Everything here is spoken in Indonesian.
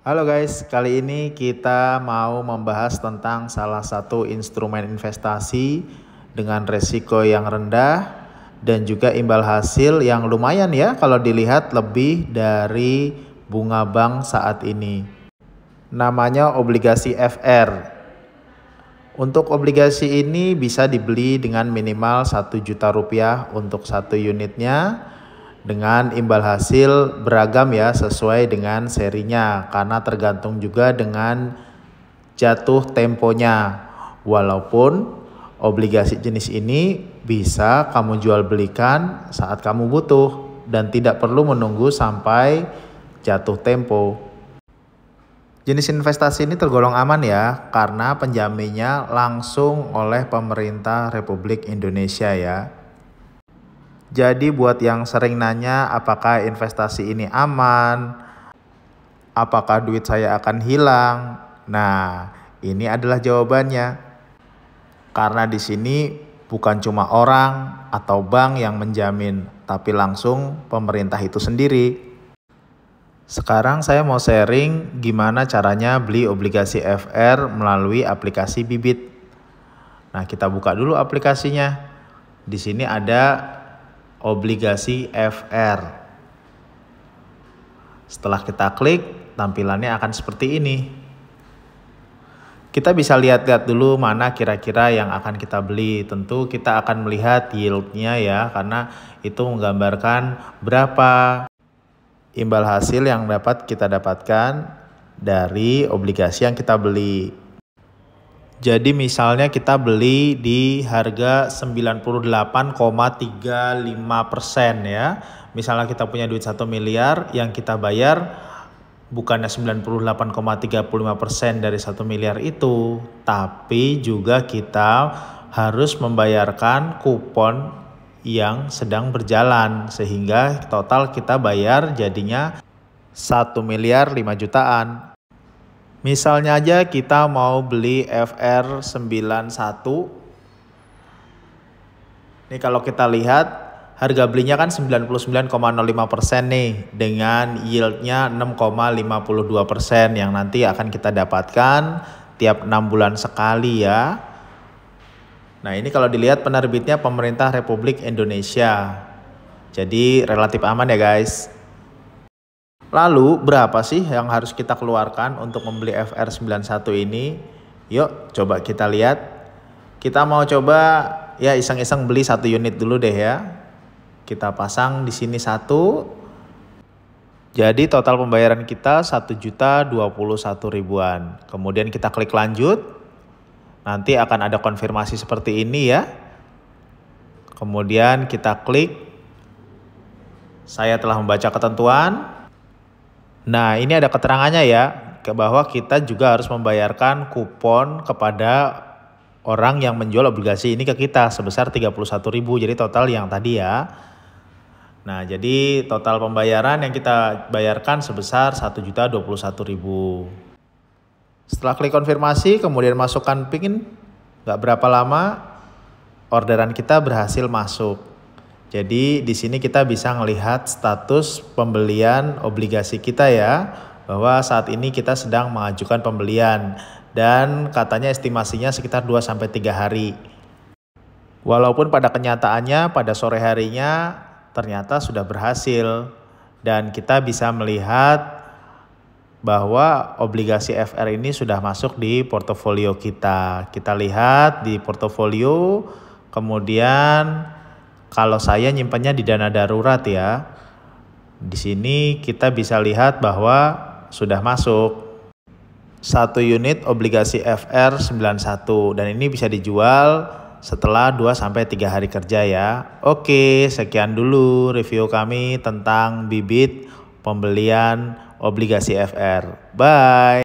Halo guys, kali ini kita mau membahas tentang salah satu instrumen investasi dengan resiko yang rendah dan juga imbal hasil yang lumayan ya kalau dilihat lebih dari bunga bank saat ini. Namanya obligasi FR. Untuk obligasi ini bisa dibeli dengan minimal 1 juta rupiah untuk satu unitnya dengan imbal hasil beragam ya sesuai dengan serinya karena tergantung juga dengan jatuh temponya. Walaupun obligasi jenis ini bisa kamu jual belikan saat kamu butuh dan tidak perlu menunggu sampai jatuh tempo. Jenis investasi ini tergolong aman ya karena penjaminnya langsung oleh pemerintah Republik Indonesia ya. Jadi buat yang sering nanya apakah investasi ini aman, apakah duit saya akan hilang? Nah, ini adalah jawabannya. Karena di sini bukan cuma orang atau bank yang menjamin, tapi langsung pemerintah itu sendiri. Sekarang saya mau sharing gimana caranya beli obligasi FR melalui aplikasi Bibit. Nah, kita buka dulu aplikasinya. Di sini ada obligasi FR. Setelah kita klik, tampilannya akan seperti ini. Kita bisa lihat-lihat dulu mana kira-kira yang akan kita beli. Tentu kita akan melihat yieldnya ya, karena itu menggambarkan berapa imbal hasil yang dapat kita dapatkan dari obligasi yang kita beli. Jadi misalnya kita beli di harga 98,35% ya. Misalnya kita punya duit 1 miliar yang kita bayar bukannya 98,35% dari 1 miliar itu, tapi juga kita harus membayarkan kupon yang sedang berjalan sehingga total kita bayar jadinya 1 miliar 5 jutaan Misalnya aja kita mau beli FR91. Ini kalau kita lihat harga belinya kan 99,05% nih dengan yieldnya 6,52% yang nanti akan kita dapatkan tiap 6 bulan sekali ya. Nah ini kalau dilihat penerbitnya pemerintah Republik Indonesia. Jadi relatif aman ya guys. Lalu berapa sih yang harus kita keluarkan untuk membeli FR91 ini? Yuk coba kita lihat. Kita mau coba ya iseng-iseng beli satu unit dulu deh ya. Kita pasang di sini satu. Jadi total pembayaran kita satu juta dua puluh satu ribuan. Kemudian kita klik lanjut. Nanti akan ada konfirmasi seperti ini ya. Kemudian kita klik. Saya telah membaca ketentuan. Nah, ini ada keterangannya ya, bahwa kita juga harus membayarkan kupon kepada orang yang menjual obligasi ini ke kita sebesar 31.000. Jadi total yang tadi ya. Nah, jadi total pembayaran yang kita bayarkan sebesar 1.021.000. Setelah klik konfirmasi, kemudian masukkan PIN, nggak berapa lama orderan kita berhasil masuk. Jadi di sini kita bisa melihat status pembelian obligasi kita ya, bahwa saat ini kita sedang mengajukan pembelian dan katanya estimasinya sekitar 2 sampai 3 hari. Walaupun pada kenyataannya pada sore harinya ternyata sudah berhasil dan kita bisa melihat bahwa obligasi FR ini sudah masuk di portofolio kita. Kita lihat di portofolio kemudian kalau saya nyimpannya di dana darurat ya. Di sini kita bisa lihat bahwa sudah masuk satu unit obligasi FR91 dan ini bisa dijual setelah 2 sampai 3 hari kerja ya. Oke, sekian dulu review kami tentang bibit pembelian obligasi FR. Bye.